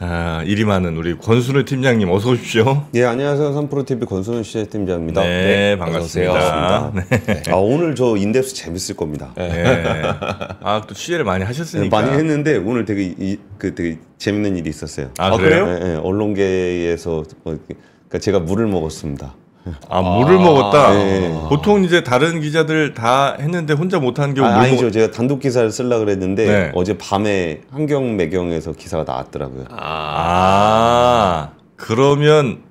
아, 일이 많은 우리 권순우 팀장님 어서 오십시오. 예, 안녕하세요. 삼프로 TV 권순우 시제 팀장입니다. 네, 네 반갑습니다. 네. 네. 아, 오늘 저 인덱스 재밌을 겁니다. 네. 네. 아, 또 취재를 많이 하셨으니까. 네, 많이 했는데 오늘 되게 이, 그 되게 재밌는 일이 있었어요. 아, 그래요? 네, 언론계에서 어, 그러니까 제가 물을 먹었습니다. 아, 물을 아, 먹었다. 네. 보통 이제 다른 기자들 다 했는데 혼자 못 한 경우 아, 아니죠. 먹... 제가 단독 기사를 쓸라 그랬는데 네. 어제 밤에 환경 매경에서 기사가 나왔더라고요. 아, 아 그러면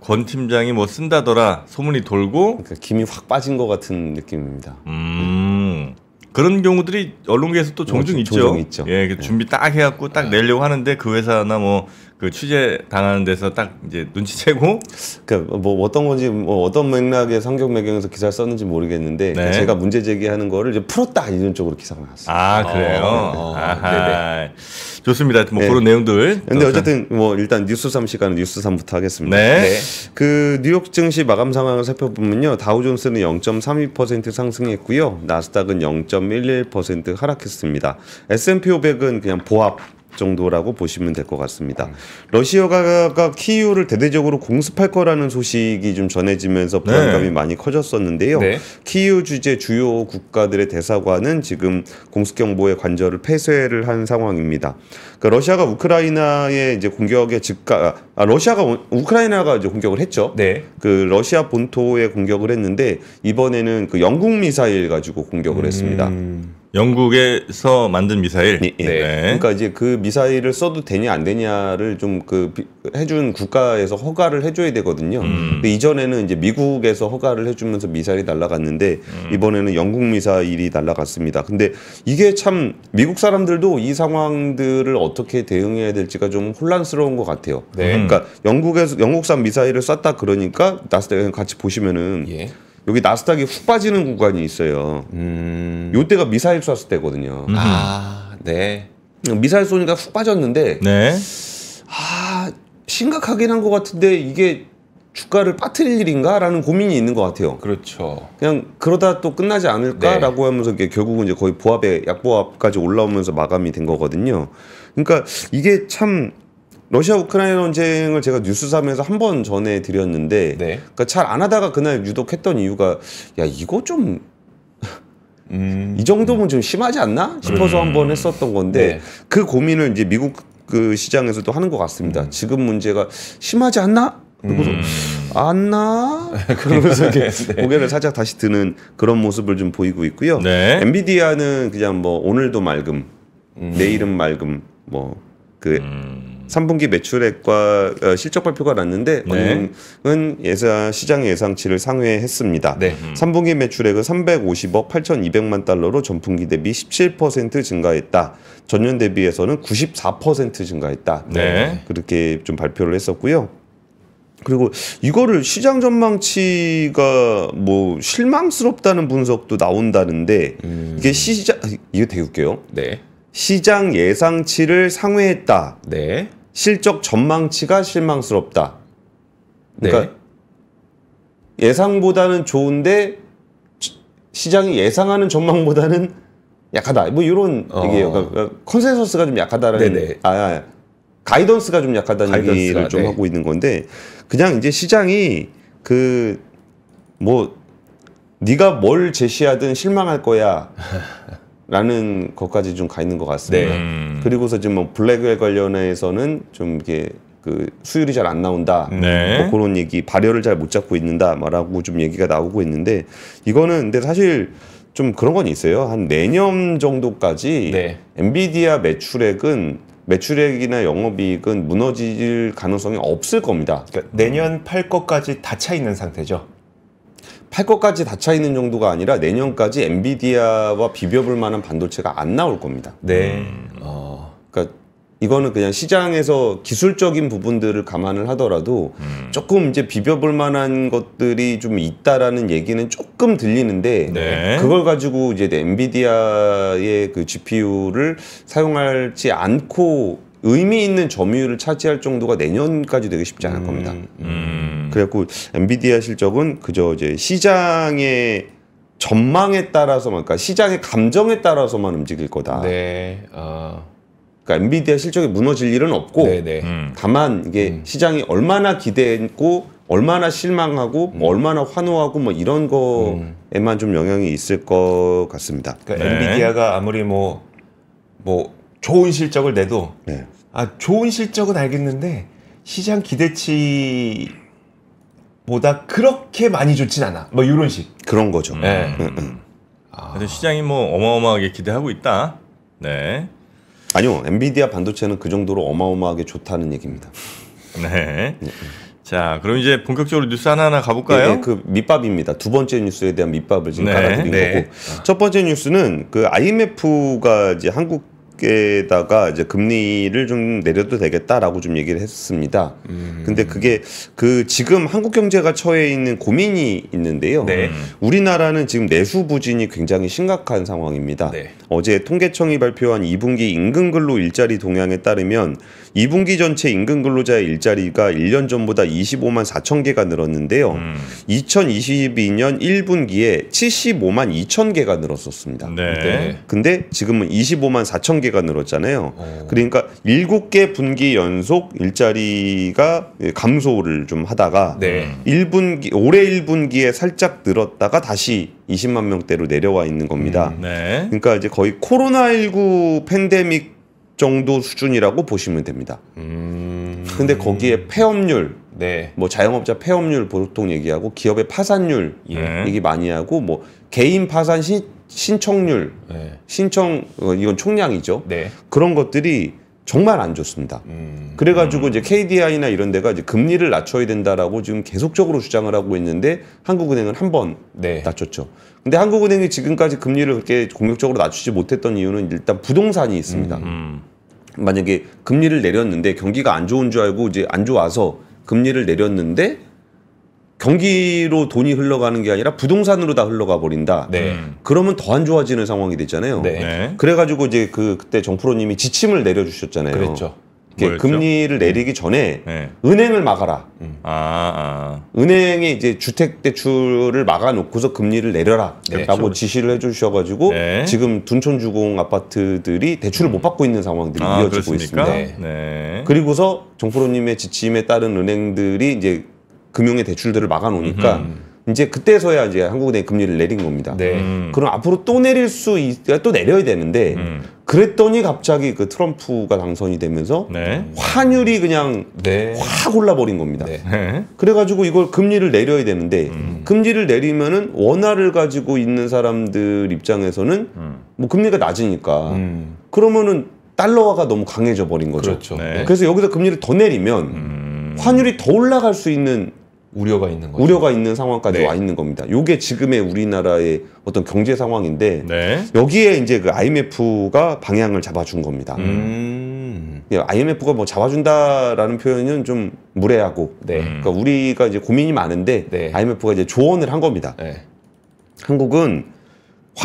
권 팀장이 뭐 쓴다더라 소문이 돌고 그러니까 김이 확 빠진 것 같은 느낌입니다. 음. 그런 경우들이 언론계에서 또 종종, 종종 네, 있죠. 종종 있죠. 예, 그 네. 준비 딱 해갖고 딱 네. 내려고 하는데 그 회사나 뭐그 취재 당하는 데서 딱 이제 눈치채고 그뭐 뭐 어떤 건지 뭐 어떤 맥락의 성격 배경에서 기사를 썼는지 모르겠는데 네. 제가 문제 제기하는 거를 이제 풀었다 이런 쪽으로 기사가 나왔어요. 아 그래요. 어, 어, 어. 네, 네. 좋습니다. 뭐 네. 그런 내용들. 근데 어쨌든 뭐 일단 뉴스 3시간 뉴스 3부터 하겠습니다. 네. 네. 그 뉴욕 증시 마감 상황을 살펴보면요. 다우존스는 0.32% 상승했고요. 나스닥은 0.11% 하락했습니다. S&P 500은 그냥 보합 정도라고 보시면 될 것 같습니다. 음. 러시아가 키이우를 대대적으로 공습할 거라는 소식이 좀 전해지면서 네. 불안감이 네. 많이 커졌었는데요. 네. 키이우 주재 주요 국가들의 대사관은 지금 공습 경보의 관절을 폐쇄를 한 상황입니다. 그러니까 러시아가 우크라이나의 이제 공격에 즉각 아, 아 러시아가 우크라이나가 이제 공격을 했죠. 네. 그 러시아 본토에 공격을 했는데 이번에는 그 영국 미사일 가지고 공격을 음... 했습니다. 영국에서 만든 미사일. 네. 네. 그러니까 이제 그 미사일을 써도 되냐 안 되냐를 좀 그 해준 국가에서 허가를 해줘야 되거든요. 음. 근데 이전에는 이제 미국에서 허가를 해주면서 미사일이 날라갔는데 음. 이번에는 영국 미사일이 날라갔습니다 근데 이게 참 미국 사람들도 이 상황들을 어떻게 대응해야 될지가 좀 혼란스러운 것 같아요. 네. 그러니까 영국에서 영국산 미사일을 쐈다 그러니까 나스 닥 같이 보시면은. 예. 여기 나스닥이 훅 빠지는 구간이 있어요. 음. 요때가 미사일 쐈을 때거든요. 음. 아, 네. 미사일 쏘니까 훅 빠졌는데, 네. 아, 심각하긴 한 것 같은데, 이게 주가를 빠뜨릴 일인가라는 고민이 있는 것 같아요. 그렇죠. 그냥 그러다 또 끝나지 않을까라고 네. 하면서 결국은 이제 거의 보합에 약보합까지 올라오면서 마감이 된 거거든요. 그러니까 이게 참 러시아 우크라이나 논쟁을 제가 뉴스 삼에서 한 번 전해 드렸는데 네. 그러니까 잘 안 하다가 그날 유독 했던 이유가 야 이거 좀이 음. 정도면 좀 심하지 않나 싶어서 음... 한번 했었던 건데 네. 그 고민을 이제 미국 그 시장에서도 하는 것 같습니다. 음... 지금 문제가 심하지 않나? 그리고서 안나 음. 그러면서 이제 네. 네. 고개를 살짝 다시 드는 그런 모습을 좀 보이고 있고요. 네. 엔비디아는 그냥 뭐 오늘도 맑음, 음. 내일은 맑음, 뭐그 3분기 매출액과 어, 실적 발표가 났는데 네. 은은 예상 시장 예상치를 상회했습니다. 네. 음. 3분기 매출액은 350억 8,200만 달러로 전분기 대비 17% 증가했다. 전년 대비해서는 94% 증가했다. 네. 그렇게 좀 발표를 했었고요. 그리고 이거를 시장 전망치가 뭐 실망스럽다는 분석도 나온다는데 음. 이게 시장 이거 대게웃요 네. 시장 예상치를 상회했다. 네. 실적 전망치가 실망스럽다. 네. 그러니까 네. 예상보다는 좋은데 시장이 예상하는 전망보다는 약하다. 뭐 이런 어. 얘기예요. 그러니까, 그러니까 컨센서스가 좀 약하다라는 네네. 아, 아, 아 가이던스가 좀 약하다는 가이던스가, 얘기를 좀 네. 하고 있는 건데 그냥 이제 시장이 그 뭐 네가 뭘 제시하든 실망할 거야라는 것까지 좀 가 있는 것 같습니다. 네. 음. 그리고서 지금 뭐 블랙에 관련해서는 좀 이게 그 수율이 잘 안 나온다. 네. 뭐 그런 얘기 발열을 잘 못 잡고 있는다. 라고 좀 얘기가 나오고 있는데 이거는 근데 사실 좀 그런 건 있어요. 한 내년 정도까지 네. 엔비디아 매출액은 매출액이나 영업이익은 무너질 가능성이 없을 겁니다. 그러니까 내년 팔 것까지 다 차 있는 상태죠. 팔 것까지 다 차 있는 정도가 아니라 내년까지 엔비디아와 비벼볼 만한 반도체가 안 나올 겁니다. 네. 음. 어. 그러니까 이거는 그냥 시장에서 기술적인 부분들을 감안을 하더라도 음. 조금 이제 비벼볼 만한 것들이 좀 있다라는 얘기는 조금 들리는데 네. 그걸 가지고 이제 엔비디아의 그 GPU를 사용하지 않고 의미 있는 점유율을 차지할 정도가 내년까지 되게 쉽지 않을 음. 겁니다. 음. 그래갖고 엔비디아 실적은 그저 이제 시장의 전망에 따라서만, 그러니까 시장의 감정에 따라서만 움직일 거다. 네. 어. 그러니까 엔비디아 실적이 무너질 일은 없고 네, 네. 음. 다만 이게 음. 시장이 얼마나 기대했고 얼마나 실망하고 음. 뭐 얼마나 환호하고 뭐 이런 거에만 음. 좀 영향이 있을 것 같습니다. 그러니까 네. 엔비디아가 아무리 뭐뭐 뭐 좋은 실적을 내도 네. 아 좋은 실적은 알겠는데 시장 기대치 보다 그렇게 많이 좋진 않아. 뭐 이런 식. 그런 거죠. 네. 아. 시장이 뭐 어마어마하게 기대하고 있다. 네. 아니요. 엔비디아 반도체는 그 정도로 어마어마하게 좋다는 얘기입니다. 네. 네. 자, 그럼 이제 본격적으로 뉴스 하나하나 가볼까요? 네, 그 밑밥입니다. 두 번째 뉴스에 대한 밑밥을 지금 네, 깔아드린 네. 거고. 첫 번째 뉴스는 그 IMF가 이제 한국 미에다가 이제 금리를 좀 내려도 되겠다라고 좀 얘기를 했습니다. 음. 근데 그게 그 지금 한국 경제가 처해 있는 고민이 있는데요. 네. 우리나라는 지금 내수 부진이 굉장히 심각한 상황입니다. 네. 어제 통계청이 발표한 2분기 임금 근로 일자리 동향에 따르면 2분기 전체 임금 근로자의 일자리가 1년 전보다 25만 4천 개가 늘었는데요. 음. 2022년 1분기에 75만 2천 개가 늘었었습니다. 네. 근데 지금은 25만 4천 개 개가 늘었잖아요. 어. 그러니까 일곱 개 분기 연속 일자리가 감소를 좀 하다가 네. 1분기 올해 1분기에 살짝 늘었다가 다시 20만 명대로 내려와 있는 겁니다. 음, 네. 그러니까 이제 거의 코로나19 팬데믹 정도 수준이라고 보시면 됩니다. 음... 근데 거기에 폐업률, 네. 뭐 자영업자 폐업률 보통 얘기하고 기업의 파산율 예. 네. 얘기 많이 하고 뭐 개인 파산 시 신청률, 네. 신청 어, 이건 총량이죠. 네. 그런 것들이 정말 안 좋습니다. 음. 그래가지고 음. 이제 KDI나 이런 데가 이제 금리를 낮춰야 된다라고 지금 계속적으로 주장을 하고 있는데 한국은행은 한번 네. 낮췄죠. 근데 한국은행이 지금까지 금리를 그렇게 공격적으로 낮추지 못했던 이유는 일단 부동산이 있습니다. 음. 음. 만약에 금리를 내렸는데 경기가 안 좋은 줄 알고 이제 안 좋아서 금리를 내렸는데 경기로 돈이 흘러가는 게 아니라 부동산으로 다 흘러가 버린다. 네. 그러면 더 안 좋아지는 상황이 됐잖아요. 네. 네. 그래가지고 이제 그 그때 정프로님이 지침을 내려주셨잖아요. 그랬죠. 금리를 내리기 전에 네. 은행을 막아라. 음. 아, 아. 은행에 이제 주택 대출을 막아놓고서 금리를 내려라라고 네. 그렇죠. 지시를 해주셔가지고 네. 지금 둔촌주공 아파트들이 대출을 음. 못 받고 있는 상황들이 아, 이어지고 그렇습니까? 있습니다. 네. 네. 그리고서 정프로님의 지침에 따른 은행들이 이제 금융의 대출들을 막아놓으니까 이제 그때서야 이제 한국은행 금리를 내린 겁니다. 네. 음. 그럼 앞으로 또 내릴 수, 있, 또 내려야 되는데, 음. 그랬더니 갑자기 그 트럼프가 당선이 되면서 네. 환율이 그냥 네. 확 올라버린 겁니다. 네. 그래가지고 이걸 금리를 내려야 되는데, 음. 금리를 내리면은 원화를 가지고 있는 사람들 입장에서는 음. 뭐 금리가 낮으니까, 음. 그러면은 달러화가 너무 강해져 버린 거죠. 그렇죠. 네. 그래서 여기서 금리를 더 내리면, 음. 환율이 더 올라갈 수 있는 우려가 있는 거죠. 우려가 있는 상황까지 네. 와 있는 겁니다. 요게 지금의 우리나라의 어떤 경제 상황인데 네. 여기에 이제 그 IMF가 방향을 잡아준 겁니다. 음. IMF가 예, 뭐 잡아준다라는 표현은 좀 무례하고 네. 그러니까 우리가 이제 고민이 많은데 네. IMF가 이제 조언을 한 겁니다. 네. 한국은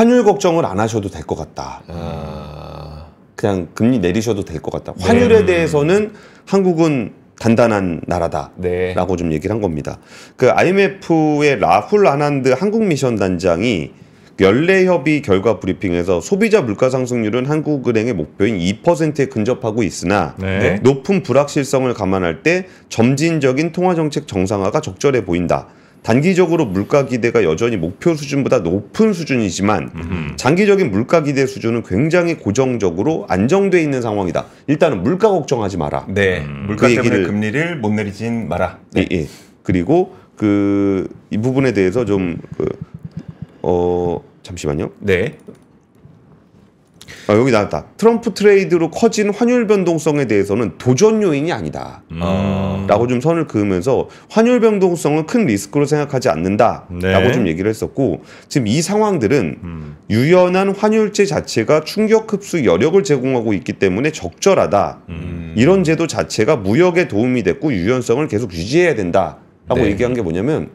환율 걱정을 안 하셔도 될 것 같다. 아... 그냥 금리 내리셔도 될 것 같다. 네. 환율에 대해서는 한국은 단단한 나라다라고 네. 좀 얘기를 한 겁니다. 그 IMF의 라훌 아난드 한국 미션 단장이 연례협의 결과 브리핑에서 소비자 물가 상승률은 한국은행의 목표인 2%에 근접하고 있으나 네. 네. 높은 불확실성을 감안할 때 점진적인 통화정책 정상화가 적절해 보인다. 단기적으로 물가 기대가 여전히 목표 수준보다 높은 수준이지만 장기적인 물가 기대 수준은 굉장히 고정적으로 안정돼 있는 상황이다. 일단은 물가 걱정하지 마라. 네, 음. 물가 그 때문에 금리를 못 내리진 마라. 네. 예, 예. 그리고 그 이 부분에 대해서 좀 그 어 잠시만요. 네. 아, 여기 나왔다. 트럼프 트레이드로 커진 환율 변동성에 대해서는 도전 요인이 아니다. 음. 라고 좀 선을 그으면서 환율 변동성은 큰 리스크로 생각하지 않는다. 네. 라고 좀 얘기를 했었고 지금 이 상황들은 음. 유연한 환율제 자체가 충격 흡수 여력을 제공하고 있기 때문에 적절하다. 음. 이런 제도 자체가 무역에 도움이 됐고 유연성을 계속 유지해야 된다. 라고 네. 얘기한 게 뭐냐면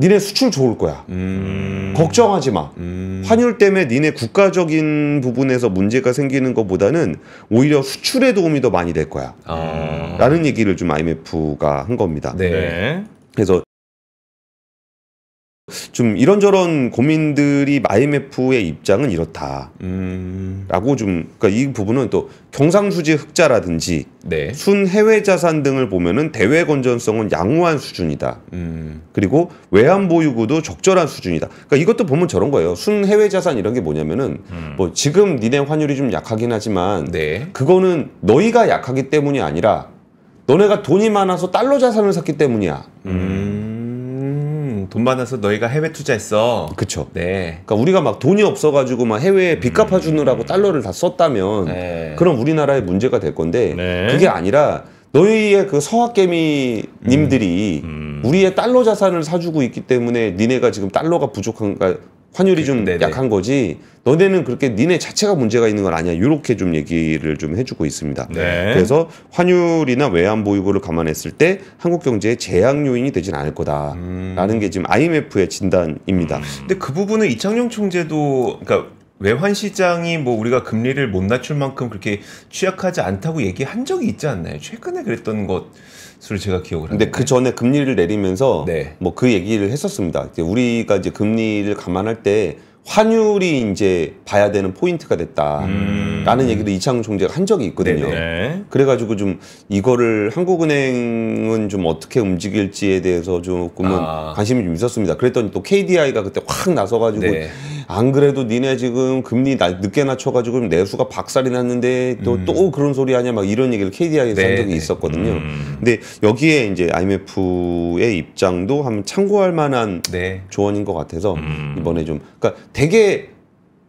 니네 수출 좋을 거야. 음... 걱정하지 마. 음... 환율 때문에 니네 국가적인 부분에서 문제가 생기는 것보다는 오히려 수출에 도움이 더 많이 될 거야. 아... 라는 얘기를 좀 IMF가 한 겁니다. 네. 네. 그래서 좀 이런저런 고민들이 IMF의 입장은 음. 이렇다라고 음... 좀 그러니까 이 부분은 또 경상수지 흑자라든지 네. 순 해외 자산 등을 보면은 대외 건전성은 양호한 수준이다. 음... 그리고 외환 보유구도 적절한 수준이다. 그러니까 이것도 보면 저런 거예요. 순 해외 자산 이런 게 뭐냐면은 음... 뭐 지금 니네 환율이 좀 약하긴 하지만 네. 그거는 너희가 약하기 때문이 아니라 너네가 돈이 많아서 달러 자산을 샀기 때문이야. 음. 돈 많아서 너희가 해외 투자했어. 그쵸. 네. 그러니까 우리가 막 돈이 없어가지고 막 해외에 음. 빚 갚아주느라고 달러를 다 썼다면 네. 그럼 우리나라에 문제가 될 건데 네. 그게 아니라 너희의 그 서학개미님들이 음. 음. 우리의 달러 자산을 사주고 있기 때문에 니네가 지금 달러가 부족한가 환율이 네, 좀 네네. 네. 약한 거지 너네는 그렇게 니네 자체가 문제가 있는 건 아니야 이렇게 좀 얘기를 좀 해주고 있습니다 네. 그래서 환율이나 외환 보유고를 감안했을 때 한국 경제에 제약 요인이 되진 않을 거다라는 음. 게 지금 IMF의 진단입니다 음. 근데 그 부분은 이창용 총재도 그러니까 외환 시장이 뭐 우리가 금리를 못 낮출 만큼 그렇게 취약하지 않다고 얘기한 적이 있지 않나요? 최근에 그랬던 것을 제가 기억을 하는데 그 전에 금리를 내리면서 네. 뭐그 얘기를 했었습니다. 이제 우리가 이제 금리를 감안할 때 환율이 이제 봐야 되는 포인트가 됐다라는 음. 얘기도 이창용 총재가 한 적이 있거든요. 네네. 그래가지고 좀 이거를 한국은행은 좀 어떻게 움직일지에 대해서 조금은 아. 관심이 좀 있었습니다. 그랬더니 또 KDI가 그때 확 나서가지고 네. 안 그래도 니네 지금 금리 나, 늦게 낮춰가지고 내수가 박살이 났는데 또또 음. 또 그런 소리 하냐 막 이런 얘기를 KDI에서 네한 적이 네. 있었거든요. 음. 근데 여기에 이제 IMF의 입장도 한번 참고할 만한 네. 조언인 것 같아서 음. 이번에 좀 그러니까. 되게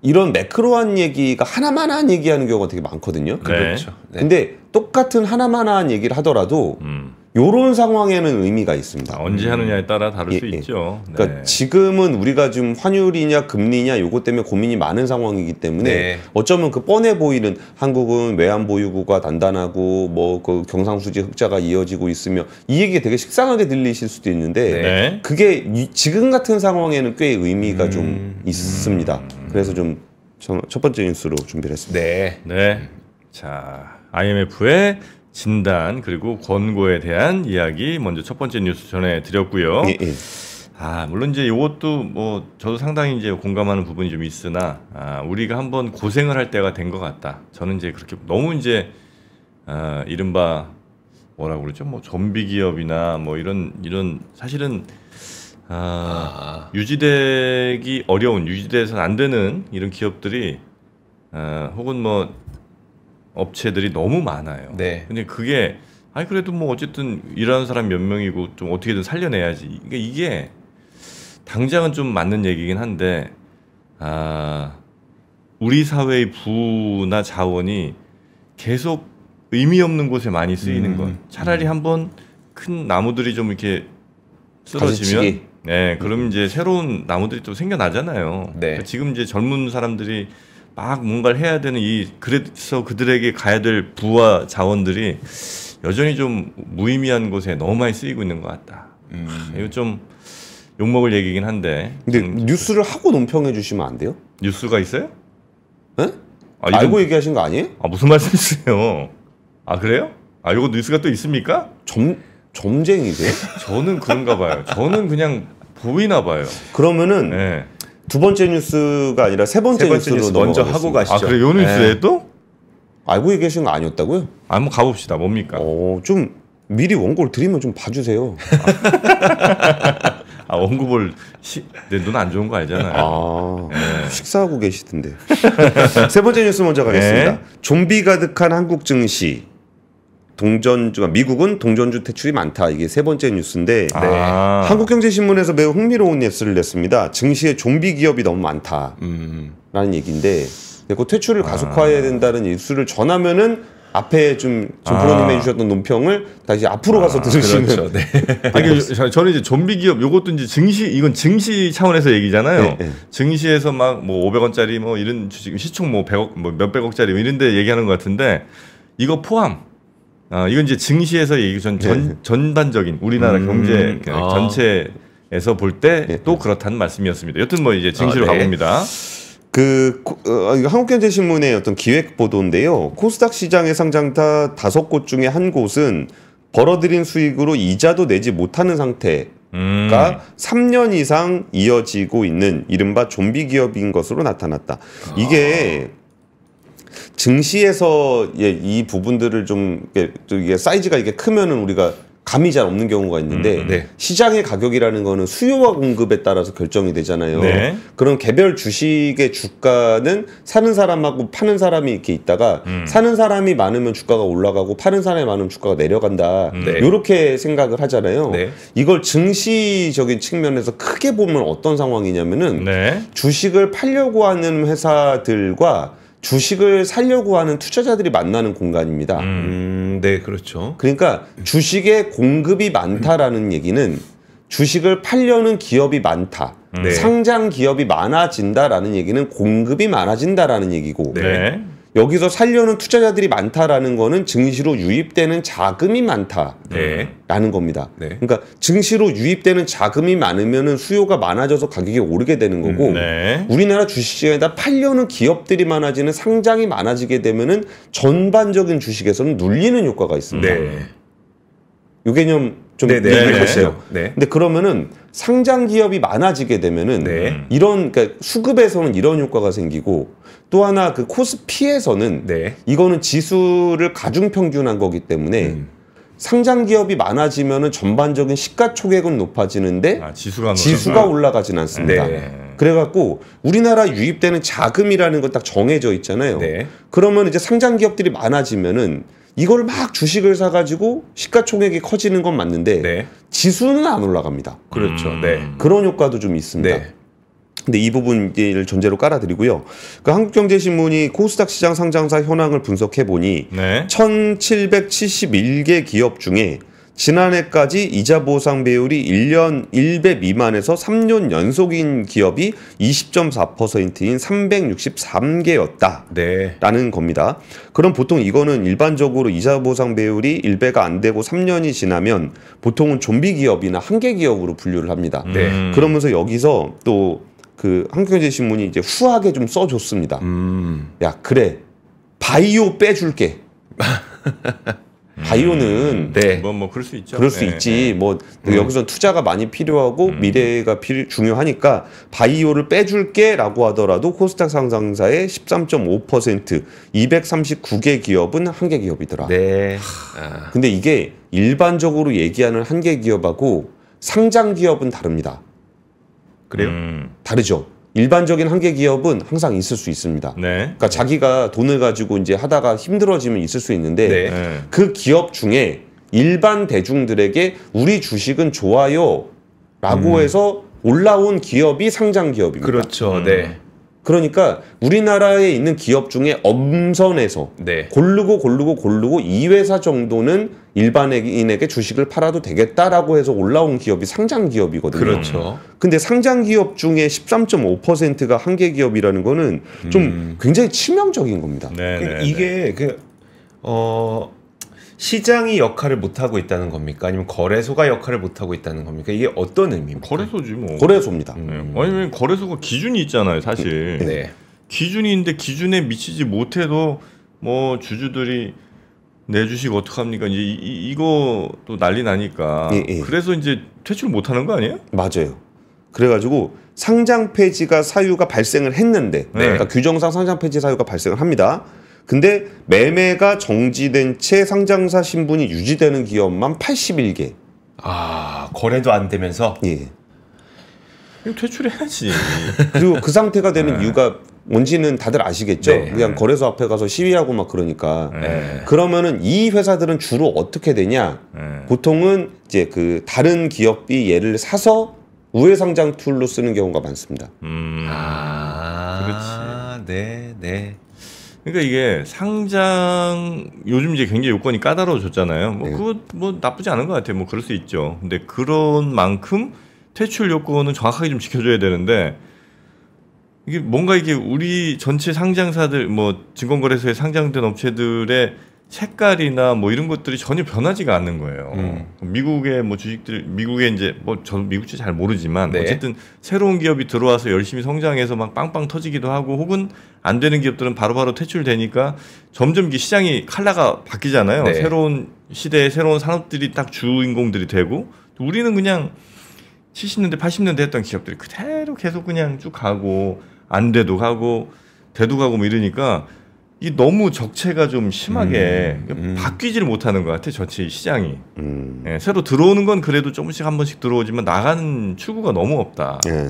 이런 매크로한 얘기가 하나만한 얘기하는 경우가 되게 많거든요. 네. 그렇죠. 네. 근데 똑같은 하나만한 얘기를 하더라도 음. 요런 상황에는 의미가 있습니다. 언제 음. 하느냐에 따라 다를 예, 수 예. 있죠. 그러니까 네. 지금은 우리가 지금 환율이냐 금리냐 요것 때문에 고민이 많은 상황이기 때문에 네. 어쩌면 그 뻔해 보이는 한국은 외환 보유고가 단단하고 뭐 그 경상수지 흑자가 이어지고 있으며 이 얘기 되게 식상하게 들리실 수도 있는데 네. 네. 그게 이, 지금 같은 상황에는 꽤 의미가 음, 좀 있습니다. 음. 그래서 좀 첫 번째 뉴스로 준비 했습니다. 네. 네. 자, IMF의 진단 그리고 권고에 대한 이야기 먼저 첫 번째 뉴스 전해드렸고요. 예, 예. 아 물론 이제 이것도 뭐 저도 상당히 이제 공감하는 부분이 좀 있으나 아, 우리가 한번 고생을 할 때가 된 것 같다. 저는 이제 그렇게 너무 이제 아, 이른바 뭐라고 그러죠? 뭐 좀비 기업이나 뭐 이런 이런 사실은 아, 아. 유지되기 어려운 유지돼서는 안 되는 이런 기업들이 아, 혹은 뭐 업체들이 너무 많아요. 네. 근데 그게 아니 그래도 뭐 어쨌든 일하는 사람 몇 명이고 좀 어떻게든 살려내야지. 그러니까 이게 당장은 좀 맞는 얘기긴 한데 아 우리 사회의 부나 자원이 계속 의미 없는 곳에 많이 쓰이는 음, 것. 차라리 음. 한번 큰 나무들이 좀 이렇게 쓰러지면 가지치기. 네, 그럼 이제 새로운 나무들이 또 생겨나잖아요. 네. 그러니까 지금 이제 젊은 사람들이 막 뭔가를 해야 되는 이 그래서 그들에게 가야 될 부와 자원들이 여전히 좀 무의미한 곳에 너무 많이 쓰이고 있는 것 같다. 음. 이거 좀 욕먹을 얘기긴 한데. 근데 음, 뉴스를 하고 논평해 주시면 안 돼요? 뉴스가 있어요? 에? 예? 아, 이런... 알고 얘기하신 거 아니에요? 아 무슨 말씀이세요? 아 그래요? 아 요거 뉴스가 또 있습니까? 점 점쟁이세요? 저는 그런가 봐요. 저는 그냥 보이나 봐요. 그러면은 네. 두 번째 뉴스가 아니라 세 번째, 세 번째 뉴스로 먼저 하고 가시죠. 아 그래 요 뉴스에 도 네. 알고 계신 거 아니었다고요? 아, 한번 가봅시다. 뭡니까? 어, 좀 미리 원고를 드리면 좀 봐주세요. 아 원고볼 내 눈 안 좋은 거 알잖아요. 아, 네. 식사하고 계시던데. 세 번째 뉴스 먼저 가겠습니다. 네. 좀비 가득한 한국 증시 동전주 가 미국은 동전주 대출이 많다 이게 세 번째 뉴스인데 네. 아. 한국경제신문에서 매우 흥미로운 뉴스를 냈습니다. 증시에 좀비 기업이 너무 많다라는 음. 얘기인데 그 퇴출을 아. 가속화해야 된다는 뉴스를 전하면은 앞에 좀 전프로님 아. 해주셨던 논평을 다시 앞으로 아, 가서 아, 들으시는 그렇죠. 네. 그 저는 이제 좀비 기업 요것도 이제 증시 이건 증시 차원에서 얘기잖아요. 네, 네. 증시에서 막 뭐 500원짜리 뭐 이런 주식 시총 뭐 100억 뭐 몇백억짜리 뭐 이런데 얘기하는 것 같은데 이거 포함 어, 이건 이제 증시에서 얘기 전, 전 네. 전반적인 우리나라 음, 경제 아. 그 전체에서 볼 때또 네. 그렇다는 말씀이었습니다. 여튼 뭐 이제 증시로 아, 네. 가봅니다. 그 어, 아, 한국경제신문의 어떤 기획 보도인데요. 코스닥 시장에 상장타 다섯 곳 중에 한 곳은 벌어들인 수익으로 이자도 내지 못하는 상태가 음. 3년 이상 이어지고 있는 이른바 좀비 기업인 것으로 나타났다. 이게 아. 증시에서 예, 이 부분들을 좀 이게, 이게 사이즈가 이게 크면은 우리가 감이 잘 없는 경우가 있는데 음, 네. 시장의 가격이라는 거는 수요와 공급에 따라서 결정이 되잖아요. 네. 그럼 개별 주식의 주가는 사는 사람하고 파는 사람이 이렇게 있다가 음. 사는 사람이 많으면 주가가 올라가고 파는 사람이 많으면 주가가 내려간다. 음, 네. 이렇게 생각을 하잖아요. 네. 이걸 증시적인 측면에서 크게 보면 어떤 상황이냐면은 네. 주식을 팔려고 하는 회사들과 주식을 살려고 하는 투자자들이 만나는 공간입니다. 음, 음 네, 그렇죠. 그러니까 주식의 공급이 많다라는 얘기는 주식을 팔려는 기업이 많다. 네. 상장 기업이 많아진다라는 얘기는 공급이 많아진다라는 얘기고. 네. 여기서 살려는 투자자들이 많다라는 거는 증시로 유입되는 자금이 많다라는 네. 겁니다. 네. 그러니까 증시로 유입되는 자금이 많으면 수요가 많아져서 가격이 오르게 되는 거고 음, 네. 우리나라 주식시장에다 팔려는 기업들이 많아지는 상장이 많아지게 되면 전반적인 주식에서는 눌리는 효과가 있습니다. 네. 요 개념 좀 네네. 네. 얘기를 했어요. 네. 네. 근데 그러면은 상장 기업이 많아지게 되면은 네. 이런 그러니까 수급에서는 이런 효과가 생기고 또 하나 그 코스피에서는 네. 이거는 지수를 가중 평균한 거기 때문에 음. 상장 기업이 많아지면은 전반적인 시가총액은 높아지는데 아, 지수가, 지수가 올라가진 않습니다. 네. 그래갖고 우리나라 유입되는 자금이라는 건 딱 정해져 있잖아요. 네. 그러면 이제 상장 기업들이 많아지면은 이걸 막 주식을 사가지고 시가총액이 커지는 건 맞는데 네. 지수는 안 올라갑니다. 그렇죠. 음. 네. 그런 효과도 좀 있습니다. 네. 근데 이 부분을 전제로 깔아드리고요. 그 한국경제신문이 코스닥 시장 상장사 현황을 분석해 보니 네. 1,771개 기업 중에 지난해까지 이자 보상 배율이 1년 1배 미만에서 3년 연속인 기업이 20.4%인 363개였다. 네. 라는 겁니다. 그럼 보통 이거는 일반적으로 이자 보상 배율이 1배가 안 되고 3년이 지나면 보통은 좀비 기업이나 한계 기업으로 분류를 합니다. 네. 음. 그러면서 여기서 또 그 한국경제신문이 이제 후하게 좀 써줬습니다. 음. 야 그래 바이오 빼줄게. 음. 바이오는 네. 뭐, 뭐 그럴 수 있죠. 그럴 수 네, 있지. 네. 뭐 음. 여기서 투자가 많이 필요하고 음. 미래가 필, 중요하니까 바이오를 빼줄게라고 하더라도 코스닥 상장사의 13.5% 239개 기업은 한개 기업이더라. 네. 하, 아. 아. 근데 이게 일반적으로 얘기하는 한개 기업하고 상장 기업은 다릅니다. 그래요? 음. 다르죠. 일반적인 한계 기업은 항상 있을 수 있습니다. 네. 그러니까 자기가 돈을 가지고 이제 하다가 힘들어지면 있을 수 있는데 네. 네. 그 기업 중에 일반 대중들에게 우리 주식은 좋아요라고 음. 해서 올라온 기업이 상장 기업입니다. 그렇죠. 음. 네. 그러니까 우리나라에 있는 기업 중에 엄선해서 네. 고르고 고르고 고르고 이 회사 정도는 일반인에게 주식을 팔아도 되겠다라고 해서 올라온 기업이 상장 기업이거든요. 그렇죠. 근데 상장 기업 중에 13.5%가 한계 기업이라는 거는 좀 음. 굉장히 치명적인 겁니다. 네, 네 이게 네. 그어 시장이 역할을 못 하고 있다는 겁니까? 아니면 거래소가 역할을 못 하고 있다는 겁니까? 이게 어떤 의미입니까? 거래소지 뭐. 거래소입니다. 음. 네. 아니면 거래소가 기준이 있잖아요, 사실. 음. 네. 기준인데 기준에 미치지 못해도 뭐 주주들이 내 주식 어떡합니까? 이제 이, 거또 난리 나니까. 예, 예. 그래서 이제 퇴출 못 하는 거 아니에요? 맞아요. 그래가지고 상장 폐지가 사유가 발생을 했는데 네. 그러니까 규정상 상장 폐지 사유가 발생을 합니다. 근데 매매가 정지된 채 상장사 신분이 유지되는 기업만 81개. 아 거래도 안 되면서. 예. 퇴출해야지. 그리고 그 상태가 되는 네. 이유가 뭔지는 다들 아시겠죠. 네. 그냥 거래소 앞에 가서 시위하고 막 그러니까. 네. 그러면은 이 회사들은 주로 어떻게 되냐? 네. 보통은 이제 그 다른 기업이 얘를 사서 우회상장 툴로 쓰는 경우가 많습니다. 음. 아, 그렇지. 아, 네, 네. 그러니까 이게 상장 요즘 이제 굉장히 요건이 까다로워졌잖아요. 뭐 네. 그거 뭐 나쁘지 않은 것 같아요. 뭐 그럴 수 있죠. 근데 그런 만큼 퇴출 요건은 정확하게 좀 지켜줘야 되는데 이게 뭔가 이게 우리 전체 상장사들 뭐 증권거래소에 상장된 업체들의 색깔이나 뭐 이런 것들이 전혀 변하지가 않는 거예요. 음. 미국의 뭐 주식들, 미국의 이제 뭐 저는 미국 주식 잘 모르지만 네. 어쨌든 새로운 기업이 들어와서 열심히 성장해서 막 빵빵 터지기도 하고 혹은 안 되는 기업들은 바로바로 바로 퇴출되니까 점점 이게 시장이 칼라가 바뀌잖아요. 네. 새로운 시대에 새로운 산업들이 딱 주인공들이 되고 우리는 그냥 70년대, 80년대 했던 기업들이 그대로 계속 그냥 쭉 가고 안 돼도 가고 대도 가고 뭐 이러니까 이 너무 적체가 좀 심하게 음, 음. 바뀌질 못하는 것 같아 전체 시장이 음. 예, 새로 들어오는 건 그래도 조금씩 한 번씩 들어오지만 나가는 출구가 너무 없다. 예.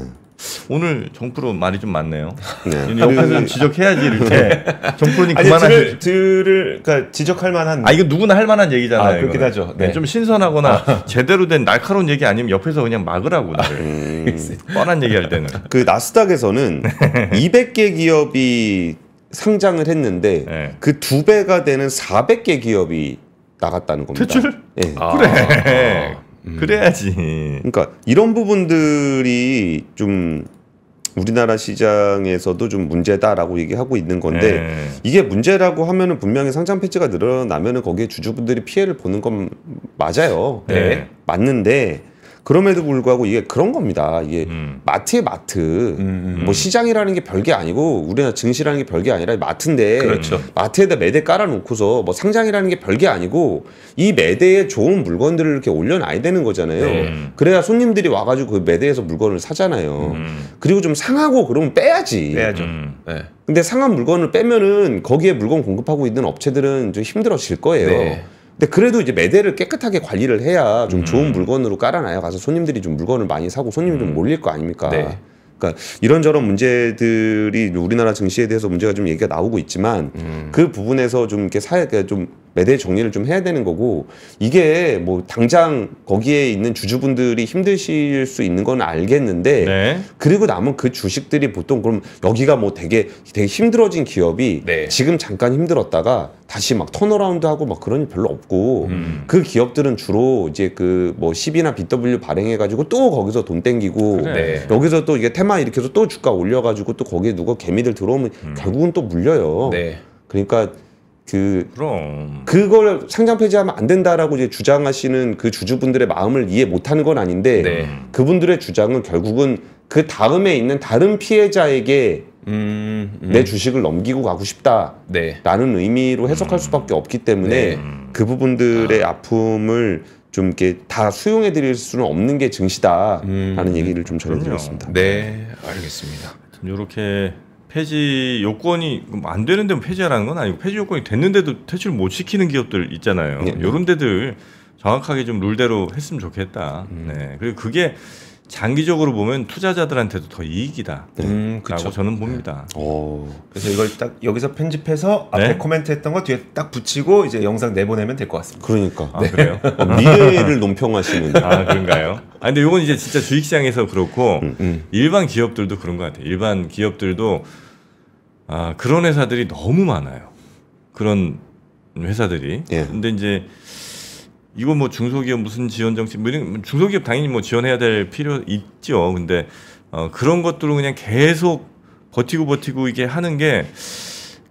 오늘 정프로 말이 좀 많네요. 네. 옆에서 지적해야지 이렇게 네. 정프로님 그만하시죠. 들을 그러니까 지적할 만한. 아 이거 누구나 할 만한 얘기잖아요. 아, 그렇긴 하죠. 네. 네. 좀 신선하거나 아. 제대로 된 날카로운 얘기 아니면 옆에서 그냥 막으라고 나 음. 뻔한 얘기할 때는. 그 나스닥에서는 200개 기업이 상장을 했는데 네. 그두 배가 되는 400개 기업이 나갔다는 겁니다. 대출? 예. 아. 그래. 아. 음. 그래야지. 그러니까 이런 부분들이 좀 우리나라 시장에서도 좀 문제다라고 얘기하고 있는 건데 네. 이게 문제라고 하면은 분명히 상장 폐지가 늘어나면은 거기에 주주분들이 피해를 보는 건 맞아요. 네. 맞는데 그럼에도 불구하고 이게 그런 겁니다. 이게 음. 마트의 마트. 음, 음, 음, 뭐 시장이라는 게 별 게 아니고 우리나라 증시라는 게 별 게 아니라 마트인데 그렇죠. 마트에다 매대 깔아놓고서 뭐 상장이라는 게 별 게 아니고 이 매대에 좋은 물건들을 이렇게 올려놔야 되는 거잖아요. 네. 그래야 손님들이 와가지고 그 매대에서 물건을 사잖아요. 음. 그리고 좀 상하고 그러면 빼야지. 빼야죠. 네. 근데 상한 물건을 빼면은 거기에 물건 공급하고 있는 업체들은 좀 힘들어질 거예요. 네. 근데 그래도 이제 매대를 깨끗하게 관리를 해야 좀 좋은 음. 물건으로 깔아놔요 가서 손님들이 좀 물건을 많이 사고 손님이 좀 음. 몰릴 거 아닙니까? 네. 그러니까 이런저런 문제들이 우리나라 증시에 대해서 문제가 좀 얘기가 나오고 있지만 음. 그 부분에서 좀 이렇게 사회 그러니까 좀 매대 정리를 좀 해야 되는 거고 이게 뭐 당장 거기에 있는 주주분들이 힘드실 수 있는 건 알겠는데 네. 그리고 남은 그 주식들이 보통 그럼 여기가 뭐 되게 되게 힘들어진 기업이 네. 지금 잠깐 힘들었다가 다시 막 턴어라운드하고 막 그런 일 별로 없고 음. 그 기업들은 주로 이제 그뭐 십이나 BW 발행해 가지고 또 거기서 돈 땡기고 그래. 여기서 또 이게 테마 테마 이렇게 해서 또 주가 올려가지고 또 거기에 누가 개미들 들어오면 음. 결국은 또 물려요. 네. 그러니까 그 그럼. 그걸 상장 폐지하면 안 된다라고 이제 주장하시는 그 주주분들의 마음을 이해 못하는 건 아닌데 네. 그분들의 주장은 결국은 그 다음에 있는 다른 피해자에게 음, 음. 내 주식을 넘기고 가고 싶다라는 네. 의미로 해석할 음. 수밖에 없기 때문에 네. 그 부분들의 아. 아픔을 좀 이렇게 다 수용해 드릴 수는 없는 게 증시다라는 음, 네. 얘기를 좀 전해드렸습니다. 네, 네, 알겠습니다. 이렇게 폐지 요건이 안 되는데 폐지하라는 건 아니고 폐지 요건이 됐는데도 퇴출 못 시키는 기업들 있잖아요. 네. 이런 데들 정확하게 좀 룰대로 했으면 좋겠다. 음. 네. 그리고 그게 장기적으로 보면 투자자들한테도 더 이익이다. 네. 음, 라고 저는 네. 봅니다. 네. 그래서 이걸 딱 여기서 편집해서 앞에 네? 코멘트 했던 거 뒤에 딱 붙이고 이제 영상 내보내면 될 것 같습니다. 그러니까. 아, 네. 그래요? 미래를 논평하시는. 아, 그런가요? 아, 근데 이건 이제 진짜 주식시장에서 그렇고 음, 음. 일반 기업들도 그런 것 같아요. 일반 기업들도 아, 그런 회사들이 너무 많아요. 그런 회사들이. 예. 근데 이제 이거뭐 중소기업 무슨 지원 정책, 뭐 이런 뭐 중소기업 당연히 뭐 지원해야 될 필요 있죠. 근데 어, 그런 것들을 그냥 계속 버티고 버티고 이게 하는 게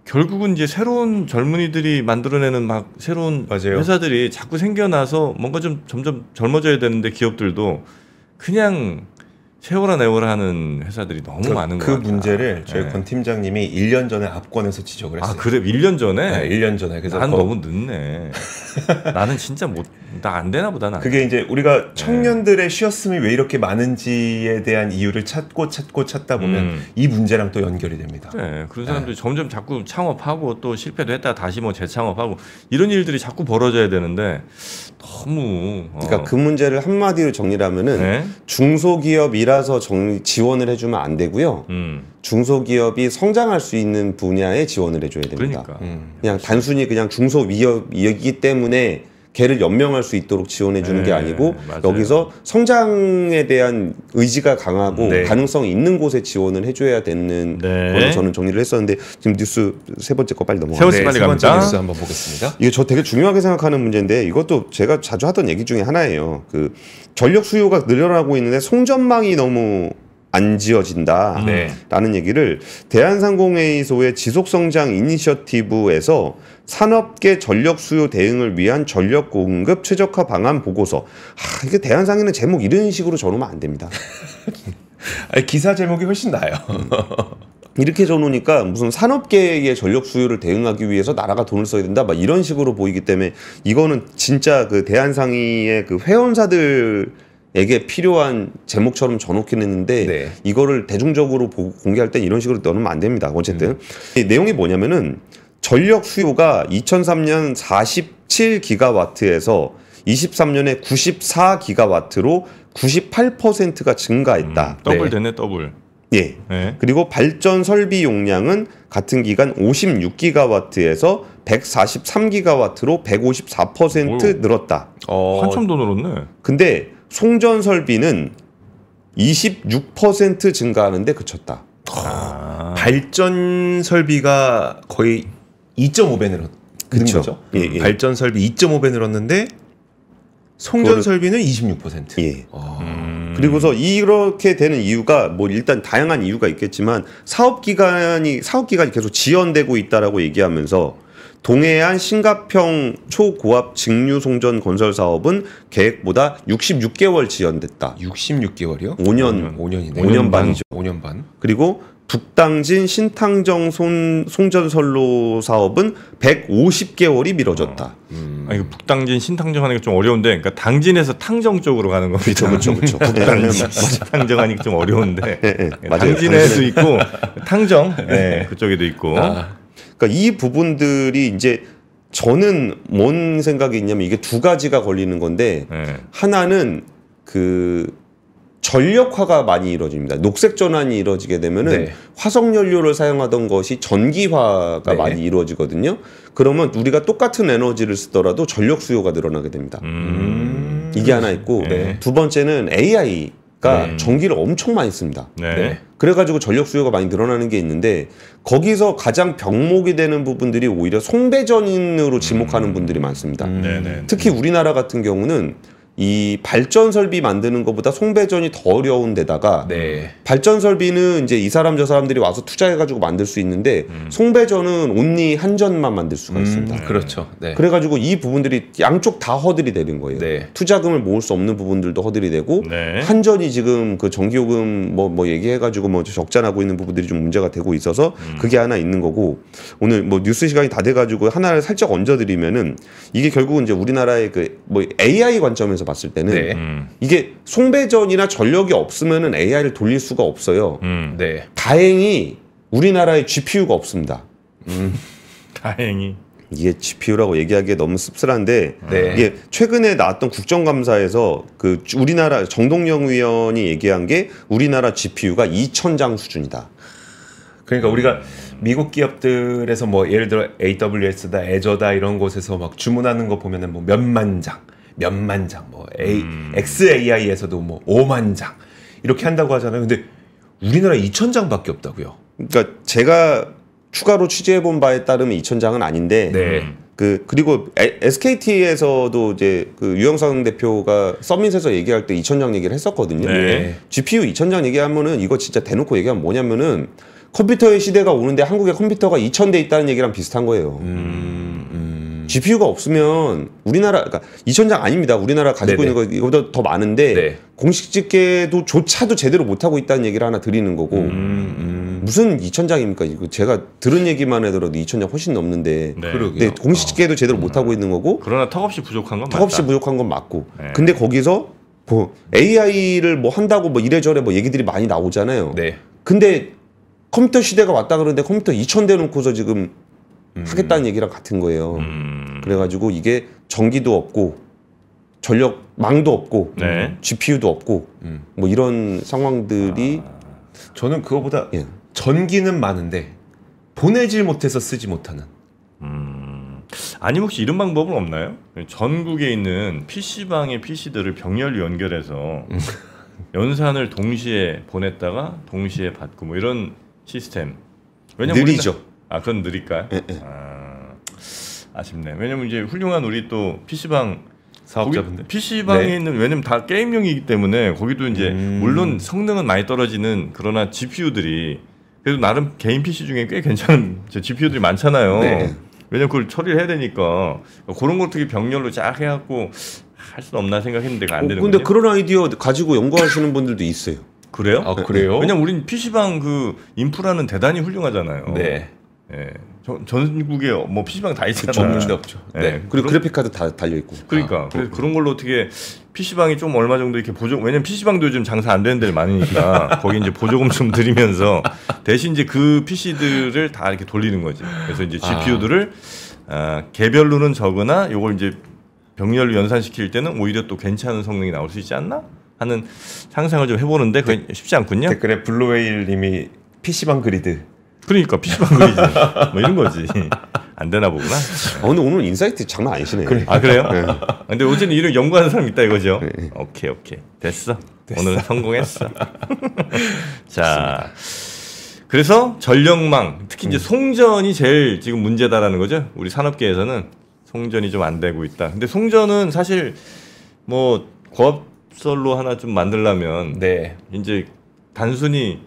결국은 이제 새로운 젊은이들이 만들어내는 막 새로운 맞아요. 회사들이 자꾸 생겨나서 뭔가 좀 점점 젊어져야 되는데 기업들도 그냥 세월아내월라 하는 회사들이 너무 저, 그, 많은 거예요. 그 문제를 예. 저희 네. 권 팀장님이 1년 전에 압권에서 지적을 아, 했어요. 아, 그래? 1년 전에? 네, 1년 전에. 그래서 난 거... 너무 늦네. 나는 진짜 못, 나 안 되나 보다. 나 그게 이제 우리가 네. 청년들의 쉬었음이 왜 이렇게 많은지에 대한 이유를 찾고 찾고 찾다 보면 음. 이 문제랑 또 연결이 됩니다. 네, 그런 네. 사람들이 네. 점점 자꾸 창업하고 또 실패도 했다 다시 뭐 재창업하고 이런 일들이 자꾸 벌어져야 되는데 너무. 어. 그러니까 그 문제를 한마디로 정리하면은 네? 중소기업이 밀어서 정, 지원을 해주면 안 되고요. 음. 중소기업이 성장할 수 있는 분야에 지원을 해줘야 됩니다. 그러니까. 음. 그냥 단순히 그냥 중소기업이기 때문에 걔를 연명할 수 있도록 지원해 주는 네, 게 아니고 맞아요. 여기서 성장에 대한 의지가 강하고 음, 네. 가능성이 있는 곳에 지원을 해줘야 되는 네. 거로 저는 정리를 했었는데 지금 뉴스 세 번째 거 빨리 넘어가세요. 네, 세 번째 갑니다. 뉴스 한번 보겠습니다. 이게 저 되게 중요하게 생각하는 문제인데 이것도 제가 자주 하던 얘기 중에 하나예요. 그 전력 수요가 늘어나고 있는데 송전망이 너무 안 지어진다라는 음. 네. 얘기를 대한상공회의소의 지속성장 이니셔티브에서 산업계 전력 수요 대응을 위한 전력 공급 최적화 방안 보고서 아, 이게 대한상에는 제목 이런 식으로 저으면안 됩니다. 기사 제목이 훨씬 나요. 아 음. 이렇게 저으니까 무슨 산업계의 전력 수요를 대응하기 위해서 나라가 돈을 써야 된다 막 이런 식으로 보이기 때문에 이거는 진짜 그 대한상의의 그 회원사들 에게 필요한 제목처럼 저놓긴 했는데 네. 이거를 대중적으로 보, 공개할 때 이런 식으로 넣으면 안 됩니다. 어쨌든 음. 이 내용이 뭐냐면은 전력 수요가 2003년 47기가와트에서 23년에 94기가와트로 98%가 증가했다. 음, 더블 네. 되네 더블. 예. 네. 그리고 발전 설비 용량은 같은 기간 56기가와트에서 143기가와트로 154% 오. 늘었다. 어, 한참 더 늘었네. 근데 송전 설비는 26% 증가하는데 그쳤다. 아. 발전 설비가 거의 2.5배 늘었는 거죠. 예, 예. 발전 설비 2.5배 늘었는데 송전 설비는 26%. 예. 아. 음. 그리고서 이렇게 되는 이유가 뭐 일단 다양한 이유가 있겠지만 사업 기간이 사업 기간이 계속 지연되고 있다라고 얘기하면서 동해안 신가평 초고압 직류 송전 건설 사업은 계획보다 66개월 지연됐다. 66개월이요? 5년 5년이네. 5년 반이죠. 5년 반. 그리고 북당진 신탕정 손, 송전선로 사업은 150개월이 미뤄졌다. 어, 음. 아, 이거 북당진 신탕정 하는 게 좀 어려운데, 그러니까 당진에서 탕정 쪽으로 가는 겁니다. 그렇죠, 그렇죠. 북당진 신탕정 하는게 좀 어려운데, 네, 네. 당진에도 있고 탕정 네, 그쪽에도 있고. 아. 그러니까 이 부분들이 이제 저는 뭔 생각이 있냐면 이게 두 가지가 걸리는 건데 네. 하나는 그 전력화가 많이 이루어집니다. 녹색 전환이 이루어지게 되면은 네. 화석 연료를 사용하던 것이 전기화가 네. 많이 이루어지거든요. 그러면 우리가 똑같은 에너지를 쓰더라도 전력 수요가 늘어나게 됩니다. 음... 이게 하나 있고 네. 두 번째는 AI 그니까 네. 음. 전기를 엄청 많이 씁니다. 네. 네. 그래가지고 전력 수요가 많이 늘어나는 게 있는데 거기서 가장 병목이 되는 부분들이 오히려 송배전으로 인 지목하는 음. 분들이 많습니다. 음. 네, 네, 네. 특히 우리나라 같은 경우는 이 발전 설비 만드는 것보다 송배전이 더 어려운 데다가 네. 발전 설비는 이제 이 사람 저 사람들이 와서 투자해가지고 만들 수 있는데 음. 송배전은 온리 한전만 만들 수가 음, 있습니다. 그렇죠. 네. 그래가지고 이 부분들이 양쪽 다 허들이 되는 거예요. 네. 투자금을 모을 수 없는 부분들도 허들이 되고 네. 한전이 지금 그 전기요금 뭐뭐 뭐 얘기해가지고 뭐 적자나고 있는 부분들이 좀 문제가 되고 있어서 음. 그게 하나 있는 거고 오늘 뭐 뉴스 시간이 다 돼가지고 하나를 살짝 얹어드리면은 이게 결국은 이제 우리나라의 그 뭐 AI 관점에서 봤을 때는 네. 음. 이게 송배전이나 전력이 없으면은 AI를 돌릴 수가 없어요. 음. 네. 다행히 우리나라에 GPU가 없습니다. 음. 다행히. 이게 GPU라고 얘기하기에 너무 씁쓸한데 네. 이게 최근에 나왔던 국정감사에서 그 우리나라 정동영 의원이 얘기한 게 우리나라 GPU가 2,000장 수준이다. 그러니까 우리가 미국 기업들에서 뭐 예를 들어 AWS다, 애저다 이런 곳에서 막 주문하는 거 보면은 뭐 몇만 장, 몇만 장, 뭐 A, 음. XAI에서도 뭐 5만 장 이렇게 한다고 하잖아요. 근데 우리나라 2천 장밖에 없다고요. 그러니까 제가 추가로 취재해 본 바에 따르면 2천 장은 아닌데 네. 그 그리고 에, SKT에서도 이제 그 유영상 대표가 서민에서 얘기할 때 2천 장 얘기를 했었거든요. 네. GPU 예. 2천 장 얘기하면은 이거 진짜 대놓고 얘기하면 뭐냐면은 컴퓨터의 시대가 오는데 한국에 컴퓨터가 2천 대 있다는 얘기랑 비슷한 거예요. 음. GPU가 없으면 우리나라 그러니까 2천장 아닙니다. 우리나라 가지고 네네. 있는 거 이거보다 더 많은데 네. 공식 집계도 조차도 제대로 못 하고 있다는 얘기를 하나 드리는 거고 음, 음. 무슨 2천장입니까? 이거 제가 들은 얘기만 해더라도 2천장 훨씬 넘는데 네. 네 공식 집계도 제대로 어. 음. 못 하고 있는 거고 그러나 턱없이 부족한 건 턱없이 맞 부족한 건 맞고 네. 근데 거기서 뭐 AI를 뭐 한다고 뭐 이래저래 뭐 얘기들이 많이 나오잖아요. 네. 근데 컴퓨터 시대가 왔다 그러는데 컴퓨터 2천 대 놓고서 지금 음. 하겠다는 얘기랑 같은 거예요. 음. 그래가지고 이게 전기도 없고 전력 망도 없고 네. GPU도 없고 음. 뭐 이런 상황들이 아. 저는 그거보다 예. 전기는 많은데 보내질 못해서 쓰지 못하는. 음. 아니 혹시 이런 방법은 없나요? 전국에 있는 PC방의 PC들을 병렬로 연결해서 음. 연산을 동시에 보냈다가 동시에 받고 뭐 이런 시스템. 왜냐면 느리죠. 아 그건 느릴까요? 예, 예. 아, 아쉽네. 왜냐면 이제 훌륭한 우리 또 PC방 사업자분들 PC방에 네. 있는 왜냐면 다 게임용이기 때문에 거기도 이제 음. 물론 성능은 많이 떨어지는 그러나 GPU들이 그래도 나름 개인 PC 중에 꽤 괜찮은 GPU들이 많잖아요. 네. 왜냐면 그걸 처리를 해야 되니까 그런 걸 어떻게 병렬로 쫙 해갖고 할 수 없나 생각했는데 안 어, 되는 거예요. 근데 그런 아이디어 가지고 연구하시는 분들도 있어요. 그래요? 아, 그래요? 왜냐면 우린 PC방 그 인프라는 대단히 훌륭하잖아요. 네. 예. 전, 전국에 뭐 PC방 다 있잖아요. 없는데 없죠. 네. 네. 그리고 그래픽카드다 달려있고. 그러니까. 아, 그래서 음. 그런 걸로 어떻게 PC방이 좀 얼마 정도 이렇게 보조금, 왜냐면 PC방도 요즘 장사 안 되는 데를 많으니까 거기 이제 보조금 좀 드리면서 대신 이제 그 PC들을 다 이렇게 돌리는 거지. 그래서 이제 GPU들을 아. 아, 개별로는 적으나 요걸 이제 병렬로 연산시킬 때는 오히려 또 괜찮은 성능이 나올 수 있지 않나? 하는 상상을 좀 해보는데 그게 쉽지 않군요. 댓글에 블루웨일 님이 PC방 그리드 그러니까 PC방 거리지. 뭐 이런 거지. 안 되나 보구나. 아, 근데 오늘 인사이트 장난 아니시네. 그래. 아, 그래요? 네. 근데 어제는 이런 연구하는 사람 있다 이거죠? 네. 네. 오케이, 오케이. 됐어. 됐어. 오늘은 성공했어. 자. 그래서 전력망, 특히 이제 음. 송전이 제일 지금 문제다라는 거죠. 우리 산업계에서는 송전이 좀 안 되고 있다. 근데 송전은 사실 뭐 고압설로 하나 좀 만들려면 네. 이제 단순히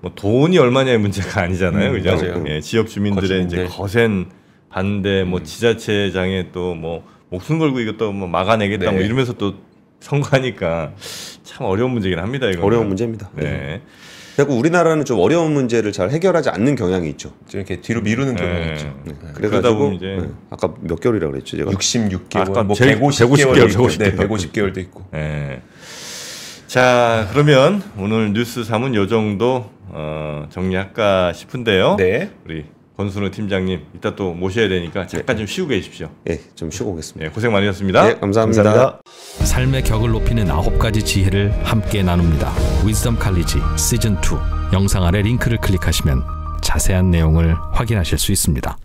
뭐 돈이 얼마냐의 문제가 아니잖아요, 음, 그죠? 맞아요. 예, 지역 주민들의 거짓인데. 이제 네. 거센 반대, 뭐 음. 지자체장에 또뭐 목숨 걸고 이것도 뭐 막아내겠다, 뭐 네. 뭐 이러면서 또 선거하니까 참 어려운 문제긴 합니다. 이거 어려운 문제입니다. 네. 네. 자꾸 우리나라는 좀 어려운 문제를 잘 해결하지 않는 경향이 있죠. 이렇게 뒤로 미루는 네. 경향이 있죠. 네. 그래가지고 이제 네. 아까 몇 개월이라고 그랬죠? 제가 66개월, 아까 뭐 150, 150개월, 150개월, 150개월도 있고. 150개월도 있고. 네. 자, 그러면 오늘 뉴스 3은 요 정도 어, 정리할까 싶은데요. 네. 우리 권순우 팀장님 이따 또 모셔야 되니까 잠깐 네. 좀 쉬고 계십시오. 예, 네, 좀 쉬고 오겠습니다. 네, 고생 많으셨습니다. 네, 감사합니다. 감사합니다. 삶의 격을 높이는 아홉 가지 지혜를 함께 나눕니다. 윈덤 칼리지 시즌 2 영상 아래 링크를 클릭하시면 자세한 내용을 확인하실 수 있습니다.